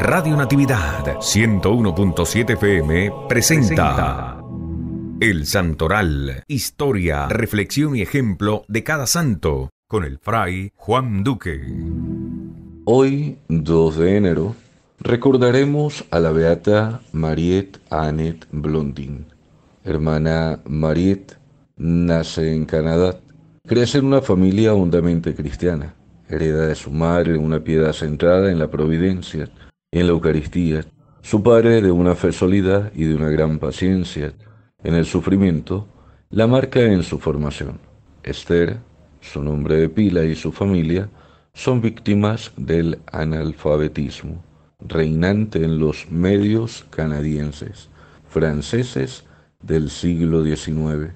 Radio Natividad 101.7 FM presenta El Santoral, historia, reflexión y ejemplo de cada santo, con el fray Juan Duque. Hoy, 2 de enero, recordaremos a la beata Mariette Annette Blondin. Hermana Mariette nace en Canadá, crece en una familia hondamente cristiana, hereda de su madre una piedad centrada en la providencia en la Eucaristía. Su padre, de una fe sólida y de una gran paciencia en el sufrimiento, la marca en su formación. Esther, su nombre de pila y su familia son víctimas del analfabetismo reinante en los medios canadienses, franceses del siglo XIX.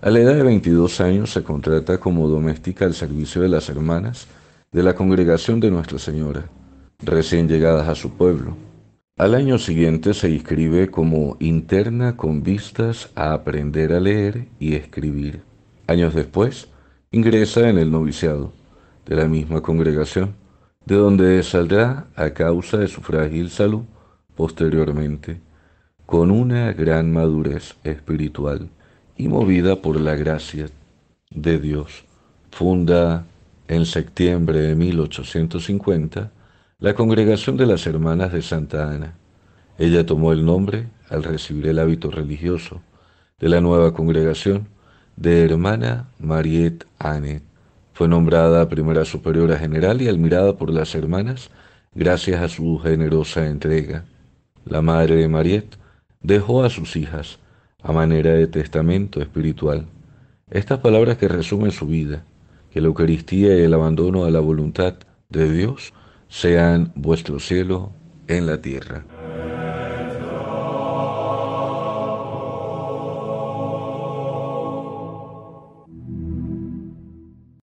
A la edad de 22 años se contrata como doméstica al servicio de las hermanas de la congregación de Nuestra Señora recién llegadas a su pueblo. Al año siguiente se inscribe como interna con vistas a aprender a leer y escribir. Años después, ingresa en el noviciado de la misma congregación, de donde saldrá a causa de su frágil salud posteriormente, con una gran madurez espiritual y movida por la gracia de Dios. Funda en septiembre de 1850 la congregación de las hermanas de Santa Ana. Ella tomó el nombre al recibir el hábito religioso de la nueva congregación de hermana Mariette Anne. Fue nombrada primera superiora general y admirada por las hermanas gracias a su generosa entrega. La madre de Mariette dejó a sus hijas a manera de testamento espiritual. Estas palabras que resumen su vida, que la Eucaristía y el abandono a la voluntad de Dios sean vuestro cielo en la tierra.